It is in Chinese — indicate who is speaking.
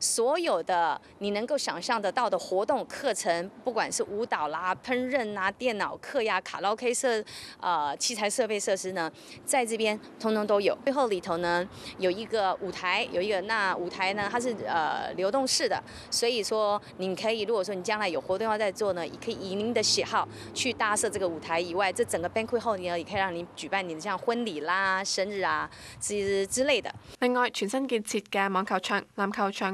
Speaker 1: 所有的你能够想象得到的活动课程，不管是舞蹈啦、烹饪啊、电脑课呀、卡拉 OK 设，呃，器材设备设施呢，在这边通通都有。最后里头呢，有一个舞台，有一个那舞台呢，它是呃流动式的，所以说您可以如果说你将来有活动要在做呢，也可以以您的喜好去搭设这个舞台。以外，这整个 banquet hall 也也可以让您举办你的像婚礼啦、生日啊之之类的。
Speaker 2: 另外，全新建设嘅网球场、篮球场。